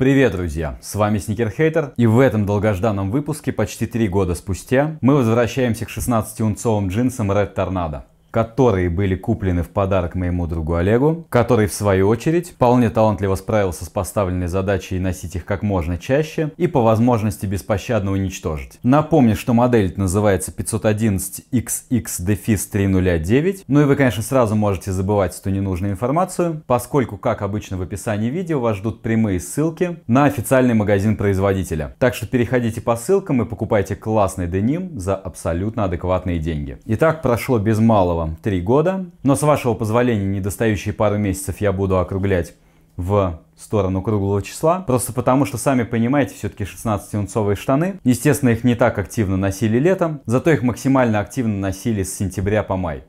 Привет, друзья! С вами Сникер Хейтер, и в этом долгожданном выпуске почти три года спустя мы возвращаемся к 16-унцовым джинсам Red Tornado которые были куплены в подарок моему другу Олегу, который в свою очередь вполне талантливо справился с поставленной задачей носить их как можно чаще и по возможности беспощадно уничтожить. Напомню, что модель называется 511 xx 309. ну и вы, конечно, сразу можете забывать эту ненужную информацию, поскольку, как обычно в описании видео, вас ждут прямые ссылки на официальный магазин производителя. Так что переходите по ссылкам и покупайте классный деним за абсолютно адекватные деньги. Итак, прошло без малого было 3 года, но с вашего позволения недостающие пару месяцев я буду округлять в сторону круглого числа. Просто потому, что сами понимаете, все-таки 16-унцовые штаны. Естественно, их не так активно носили летом, зато их максимально активно носили с сентября по май.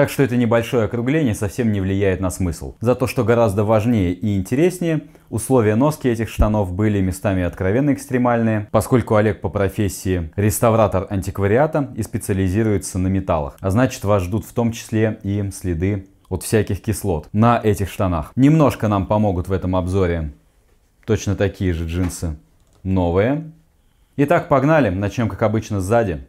Так что это небольшое округление совсем не влияет на смысл. За то, что гораздо важнее и интереснее, условия носки этих штанов были местами откровенно экстремальные, поскольку Олег по профессии реставратор антиквариата и специализируется на металлах. А значит вас ждут в том числе и следы от всяких кислот на этих штанах. Немножко нам помогут в этом обзоре точно такие же джинсы новые. Итак, погнали. Начнем, как обычно, сзади.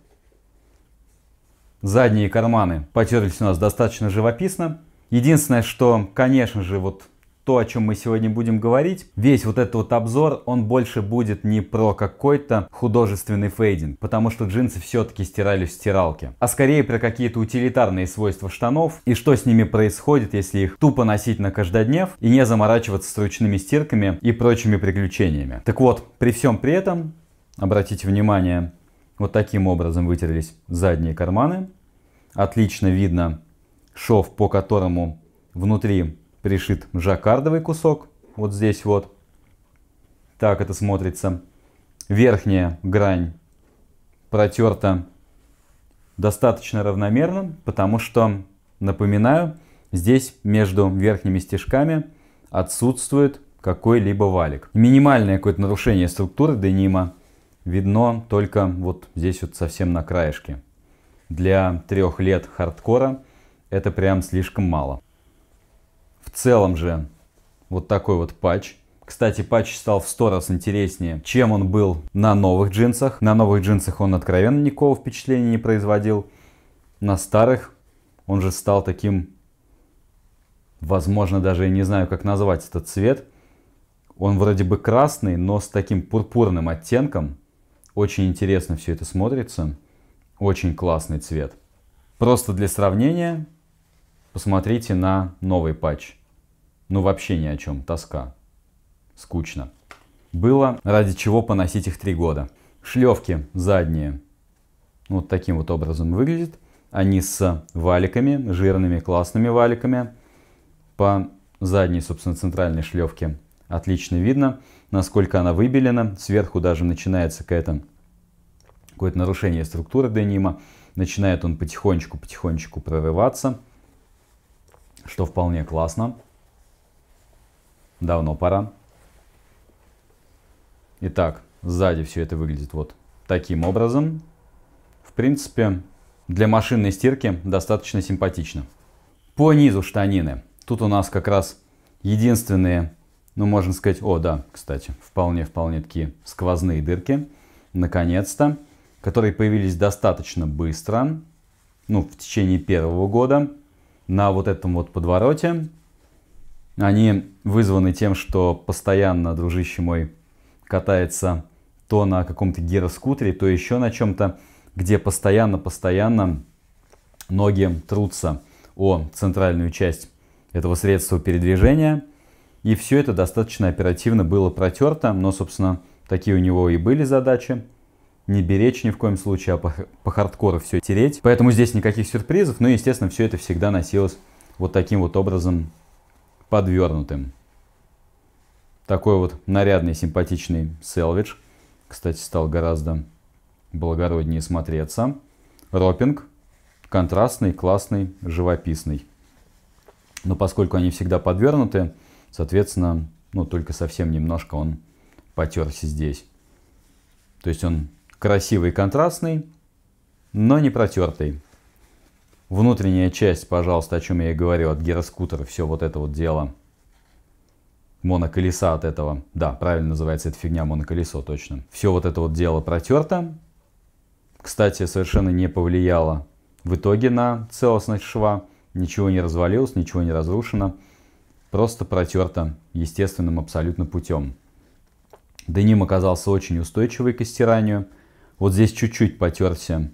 Задние карманы потерлись у нас достаточно живописно. Единственное, что, конечно же, вот то, о чем мы сегодня будем говорить, весь вот этот вот обзор, он больше будет не про какой-то художественный фейдинг, потому что джинсы все-таки стирали в стиралке, а скорее про какие-то утилитарные свойства штанов и что с ними происходит, если их тупо носить на каждоднев и не заморачиваться с ручными стирками и прочими приключениями. Так вот, при всем при этом, обратите внимание, вот таким образом вытерлись задние карманы. Отлично видно шов, по которому внутри пришит жаккардовый кусок. Вот здесь вот. Так это смотрится. Верхняя грань протерта достаточно равномерно, потому что, напоминаю, здесь между верхними стежками отсутствует какой-либо валик. Минимальное какое-то нарушение структуры денима видно только вот здесь вот совсем на краешке. Для трех лет хардкора это прям слишком мало. В целом же вот такой вот патч. Кстати, патч стал в сто раз интереснее, чем он был на новых джинсах. На новых джинсах он откровенно никакого впечатления не производил. На старых он же стал таким, возможно, даже я не знаю, как назвать этот цвет. Он вроде бы красный, но с таким пурпурным оттенком. Очень интересно все это смотрится. Очень классный цвет. Просто для сравнения, посмотрите на новый патч. Ну вообще ни о чем, тоска. Скучно. Было ради чего поносить их три года. Шлевки задние. Ну, вот таким вот образом выглядят. Они с валиками, жирными классными валиками. По задней, собственно, центральной шлевке отлично видно насколько она выбелена. Сверху даже начинается какая-то какое-то нарушение структуры денима. Начинает он потихонечку-потихонечку прорываться, что вполне классно. Давно пора. Итак, сзади все это выглядит вот таким образом. В принципе, для машинной стирки достаточно симпатично. По низу штанины. Тут у нас как раз единственные ну, можно сказать, о, да, кстати, вполне-вполне такие сквозные дырки, наконец-то, которые появились достаточно быстро, ну, в течение первого года, на вот этом вот подвороте. Они вызваны тем, что постоянно, дружище мой, катается то на каком-то гироскутере, то еще на чем-то, где постоянно-постоянно ноги трутся о центральную часть этого средства передвижения – и все это достаточно оперативно было протерто, но, собственно, такие у него и были задачи. Не беречь ни в коем случае, а по, по хардкору все тереть. Поэтому здесь никаких сюрпризов, Но, ну естественно, все это всегда носилось вот таким вот образом подвернутым. Такой вот нарядный, симпатичный селвидж. Кстати, стал гораздо благороднее смотреться. Ропинг. Контрастный, классный, живописный. Но поскольку они всегда подвернуты, Соответственно, ну, только совсем немножко он потерся здесь. То есть он красивый, контрастный, но не протертый. Внутренняя часть, пожалуйста, о чем я и говорил, от гироскутера, все вот это вот дело. Моноколеса от этого. Да, правильно называется эта фигня, моноколесо, точно. Все вот это вот дело протерто. Кстати, совершенно не повлияло в итоге на целостность шва. Ничего не развалилось, ничего не разрушено просто протерта естественным абсолютно путем. Деним оказался очень устойчивый к стиранию. Вот здесь чуть-чуть потерся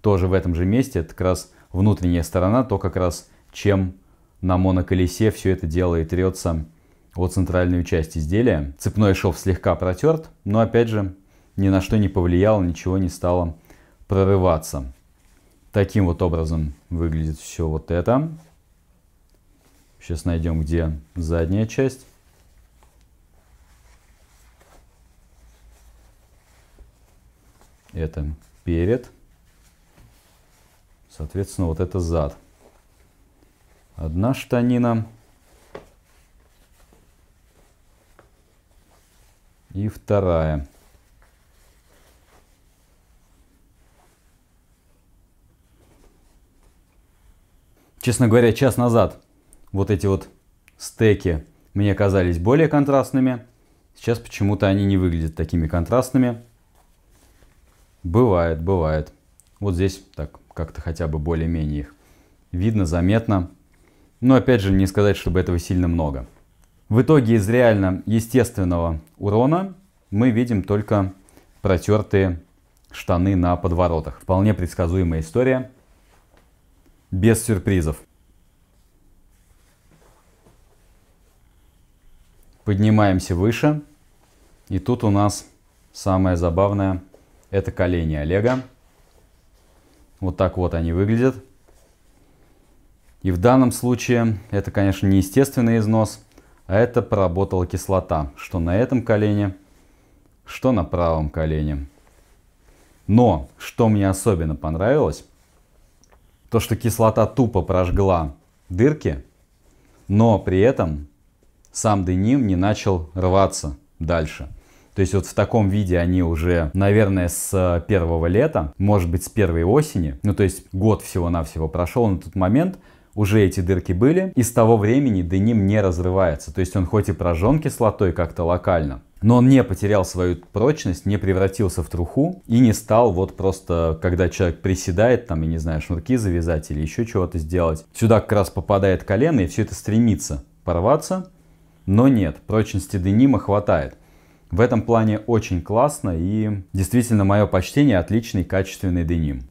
тоже в этом же месте. Это как раз внутренняя сторона, то как раз чем на моноколесе все это дело и трется о центральную часть изделия. Цепной шов слегка протерт, но опять же ни на что не повлияло, ничего не стало прорываться. Таким вот образом выглядит все вот это. Сейчас найдем, где задняя часть. Это перед. Соответственно, вот это зад. Одна штанина. И вторая. Честно говоря, час назад вот эти вот стеки мне казались более контрастными. Сейчас почему-то они не выглядят такими контрастными. Бывает, бывает. Вот здесь так как-то хотя бы более-менее их видно, заметно. Но опять же, не сказать, чтобы этого сильно много. В итоге из реально естественного урона мы видим только протертые штаны на подворотах. Вполне предсказуемая история. Без сюрпризов. Поднимаемся выше. И тут у нас самое забавное – это колени Олега. Вот так вот они выглядят. И в данном случае это, конечно, не естественный износ, а это проработала кислота, что на этом колене, что на правом колене. Но, что мне особенно понравилось, то, что кислота тупо прожгла дырки, но при этом сам деним не начал рваться дальше. То есть вот в таком виде они уже, наверное, с э, первого лета, может быть, с первой осени, ну то есть год всего-навсего прошел на тот момент, уже эти дырки были, и с того времени деним не разрывается. То есть он хоть и прожжен кислотой как-то локально, но он не потерял свою прочность, не превратился в труху и не стал вот просто, когда человек приседает, там, я не знаю, шнурки завязать или еще чего-то сделать, сюда как раз попадает колено и все это стремится порваться, но нет, прочности денима хватает. В этом плане очень классно и действительно мое почтение отличный качественный деним.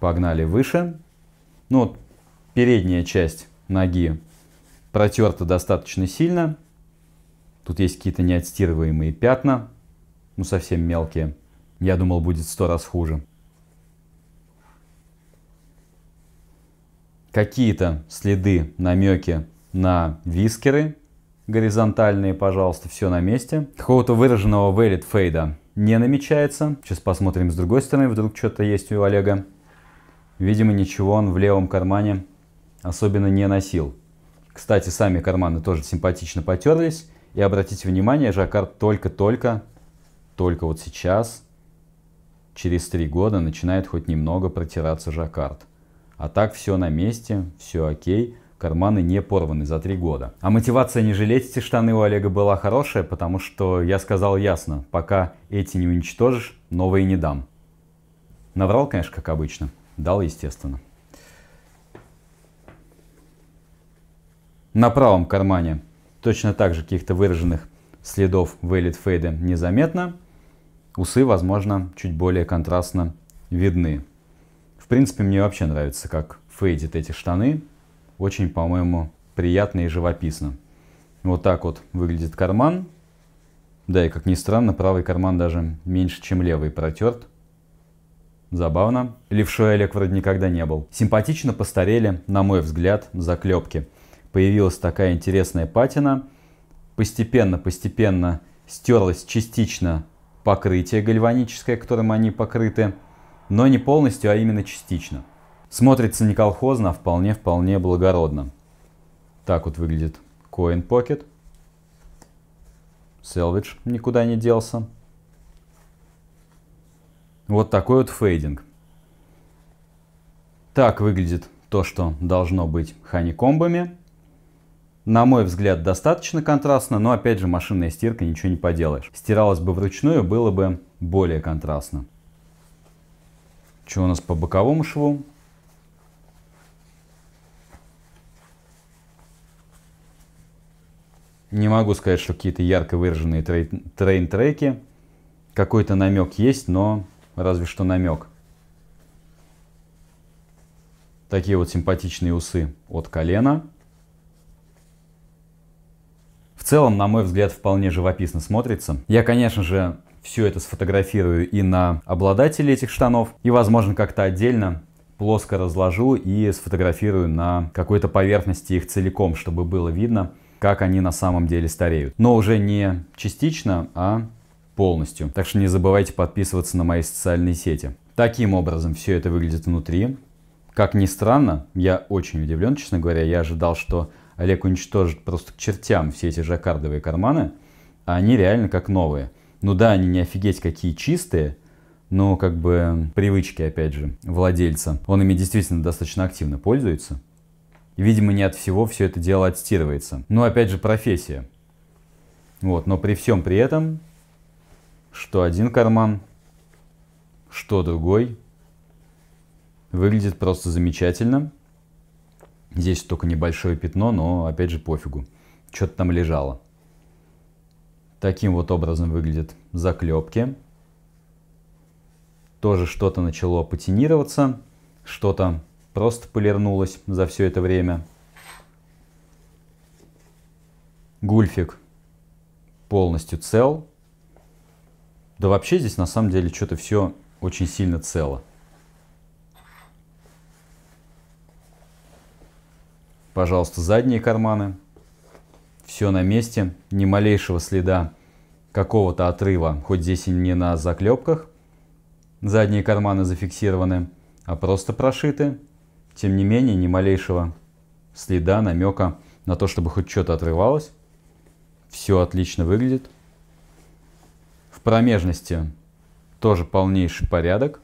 Погнали выше. Ну, вот передняя часть ноги протерта достаточно сильно. Тут есть какие-то неотстирываемые пятна, ну совсем мелкие. Я думал будет сто раз хуже. какие-то следы, намеки на вискеры горизонтальные, пожалуйста, все на месте. Какого-то выраженного valid фейда не намечается. Сейчас посмотрим с другой стороны, вдруг что-то есть у Олега. Видимо, ничего он в левом кармане особенно не носил. Кстати, сами карманы тоже симпатично потерлись. И обратите внимание, Жаккард только-только, только вот сейчас, через три года, начинает хоть немного протираться Жаккард. А так все на месте, все окей, карманы не порваны за три года. А мотивация не жалеть эти штаны у Олега была хорошая, потому что я сказал ясно, пока эти не уничтожишь, новые не дам. Наврал, конечно, как обычно. Дал, естественно. На правом кармане точно так же каких-то выраженных следов Velvet Fade незаметно. Усы, возможно, чуть более контрастно видны принципе, мне вообще нравится, как фейдит эти штаны. Очень, по-моему, приятно и живописно. Вот так вот выглядит карман. Да, и как ни странно, правый карман даже меньше, чем левый протерт. Забавно. Левшой Олег вроде никогда не был. Симпатично постарели, на мой взгляд, заклепки. Появилась такая интересная патина. Постепенно-постепенно стерлось частично покрытие гальваническое, которым они покрыты но не полностью, а именно частично. Смотрится не колхозно, а вполне-вполне благородно. Так вот выглядит Coin Pocket. Selvage никуда не делся. Вот такой вот фейдинг. Так выглядит то, что должно быть ханикомбами. На мой взгляд, достаточно контрастно, но опять же машинная стирка, ничего не поделаешь. Стиралась бы вручную, было бы более контрастно. Что у нас по боковому шву? Не могу сказать, что какие-то ярко выраженные трейн-треки. Какой-то намек есть, но разве что намек. Такие вот симпатичные усы от колена. В целом, на мой взгляд, вполне живописно смотрится. Я, конечно же, все это сфотографирую и на обладателей этих штанов, и, возможно, как-то отдельно плоско разложу и сфотографирую на какой-то поверхности их целиком, чтобы было видно, как они на самом деле стареют. Но уже не частично, а полностью. Так что не забывайте подписываться на мои социальные сети. Таким образом все это выглядит внутри. Как ни странно, я очень удивлен, честно говоря. Я ожидал, что Олег уничтожит просто к чертям все эти жаккардовые карманы, а они реально как новые. Ну да, они не офигеть какие чистые, но как бы привычки, опять же, владельца. Он ими действительно достаточно активно пользуется. видимо, не от всего все это дело отстирывается. Ну, опять же, профессия. Вот, но при всем при этом, что один карман, что другой, выглядит просто замечательно. Здесь только небольшое пятно, но опять же пофигу. Что-то там лежало. Таким вот образом выглядят заклепки. Тоже что-то начало патинироваться, что-то просто полирнулось за все это время. Гульфик полностью цел. Да вообще здесь на самом деле что-то все очень сильно цело. Пожалуйста, задние карманы. Все на месте, ни малейшего следа какого-то отрыва, хоть здесь и не на заклепках, задние карманы зафиксированы, а просто прошиты. Тем не менее, ни малейшего следа, намека на то, чтобы хоть что-то отрывалось. Все отлично выглядит. В промежности тоже полнейший порядок.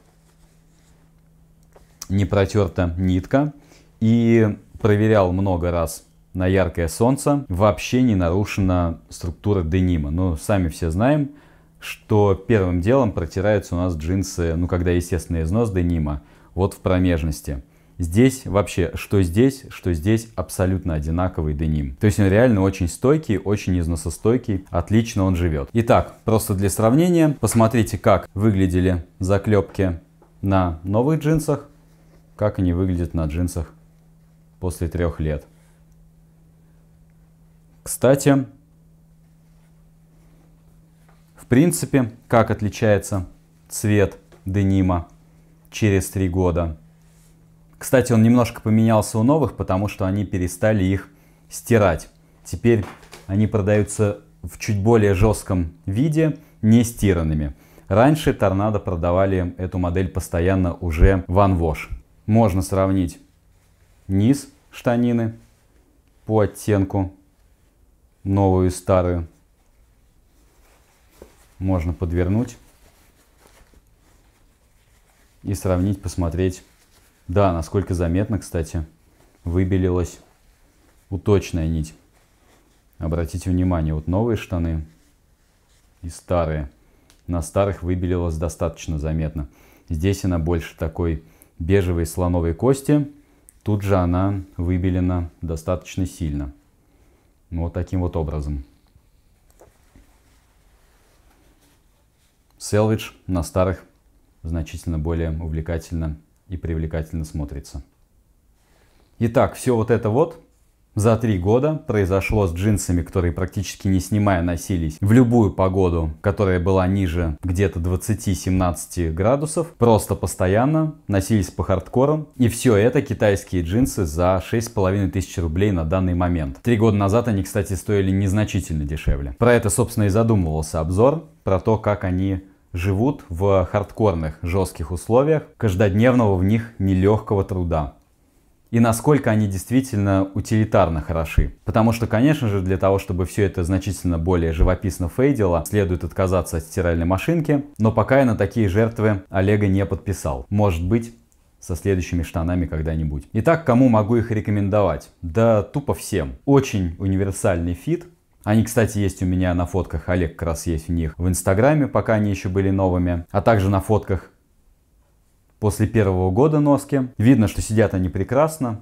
Не протерта нитка. И проверял много раз на яркое солнце вообще не нарушена структура денима. Но ну, сами все знаем, что первым делом протираются у нас джинсы, ну когда естественный износ денима, вот в промежности. Здесь вообще, что здесь, что здесь, абсолютно одинаковый деним. То есть он реально очень стойкий, очень износостойкий, отлично он живет. Итак, просто для сравнения, посмотрите, как выглядели заклепки на новых джинсах, как они выглядят на джинсах после трех лет. Кстати, в принципе, как отличается цвет денима через три года? Кстати, он немножко поменялся у новых, потому что они перестали их стирать. Теперь они продаются в чуть более жестком виде, не стиранными. Раньше Торнадо продавали эту модель постоянно уже в Unwash. Можно сравнить низ штанины по оттенку новую и старую можно подвернуть и сравнить, посмотреть. Да, насколько заметно, кстати, выбелилась уточная нить. Обратите внимание, вот новые штаны и старые. На старых выбелилась достаточно заметно. Здесь она больше такой бежевой слоновой кости. Тут же она выбелена достаточно сильно. Ну, вот таким вот образом. Селвич на старых значительно более увлекательно и привлекательно смотрится. Итак, все вот это вот за три года произошло с джинсами, которые практически не снимая носились в любую погоду, которая была ниже где-то 20-17 градусов, просто постоянно носились по хардкорам. И все это китайские джинсы за 6,5 тысяч рублей на данный момент. Три года назад они, кстати, стоили незначительно дешевле. Про это, собственно, и задумывался обзор, про то, как они живут в хардкорных жестких условиях каждодневного в них нелегкого труда и насколько они действительно утилитарно хороши. Потому что, конечно же, для того, чтобы все это значительно более живописно фейдило, следует отказаться от стиральной машинки, но пока я на такие жертвы Олега не подписал. Может быть, со следующими штанами когда-нибудь. Итак, кому могу их рекомендовать? Да тупо всем. Очень универсальный фит, они, кстати, есть у меня на фотках, Олег как раз есть у них в Инстаграме, пока они еще были новыми, а также на фотках после первого года носки. Видно, что сидят они прекрасно.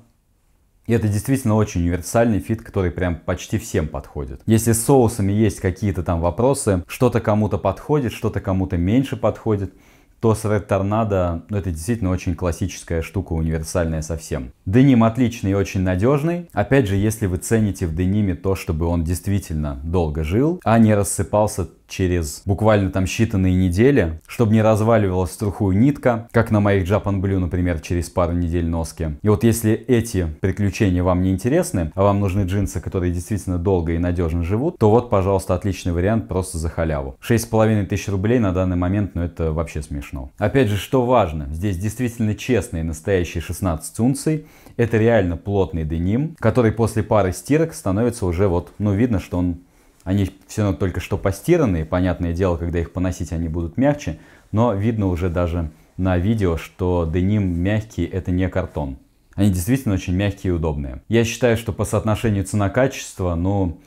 И это действительно очень универсальный фит, который прям почти всем подходит. Если с соусами есть какие-то там вопросы, что-то кому-то подходит, что-то кому-то меньше подходит, то с Red Tornado ну, это действительно очень классическая штука, универсальная совсем. Деним отличный и очень надежный. Опять же, если вы цените в дениме то, чтобы он действительно долго жил, а не рассыпался через буквально там считанные недели, чтобы не разваливалась в нитка, как на моих Japan Blue, например, через пару недель носки. И вот если эти приключения вам не интересны, а вам нужны джинсы, которые действительно долго и надежно живут, то вот, пожалуйста, отличный вариант просто за халяву. 6,5 тысяч рублей на данный момент, ну это вообще смешно. Опять же, что важно, здесь действительно честные настоящие 16 унций, это реально плотный деним, который после пары стирок становится уже вот, ну видно, что он они все равно только что постиранные, понятное дело, когда их поносить, они будут мягче, но видно уже даже на видео, что деним мягкий, это не картон. Они действительно очень мягкие и удобные. Я считаю, что по соотношению цена-качество, ну,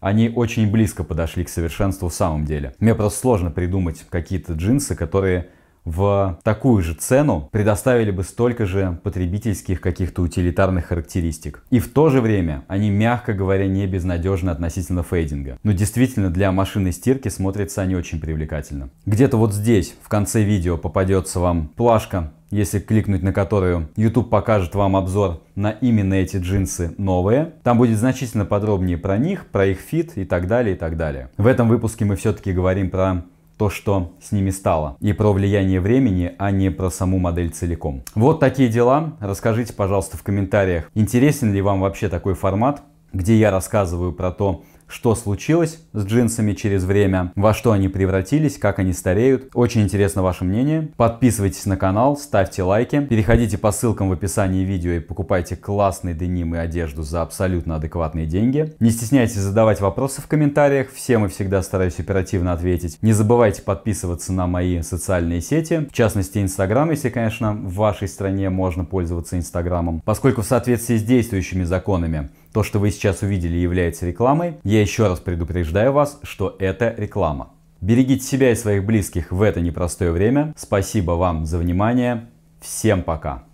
они очень близко подошли к совершенству в самом деле. Мне просто сложно придумать какие-то джинсы, которые в такую же цену предоставили бы столько же потребительских каких-то утилитарных характеристик. И в то же время они, мягко говоря, не безнадежны относительно фейдинга. Но действительно для машины стирки смотрятся они очень привлекательно. Где-то вот здесь, в конце видео, попадется вам плашка если кликнуть на которую, YouTube покажет вам обзор на именно эти джинсы новые. Там будет значительно подробнее про них, про их фит и так далее, и так далее. В этом выпуске мы все-таки говорим про то, что с ними стало. И про влияние времени, а не про саму модель целиком. Вот такие дела. Расскажите, пожалуйста, в комментариях, интересен ли вам вообще такой формат, где я рассказываю про то, что случилось с джинсами через время, во что они превратились, как они стареют. Очень интересно ваше мнение. Подписывайтесь на канал, ставьте лайки, переходите по ссылкам в описании видео и покупайте классный деним и одежду за абсолютно адекватные деньги. Не стесняйтесь задавать вопросы в комментариях, Все мы всегда стараюсь оперативно ответить. Не забывайте подписываться на мои социальные сети, в частности Инстаграм, если, конечно, в вашей стране можно пользоваться Инстаграмом, поскольку в соответствии с действующими законами то, что вы сейчас увидели, является рекламой. Я еще раз предупреждаю вас, что это реклама. Берегите себя и своих близких в это непростое время. Спасибо вам за внимание. Всем пока.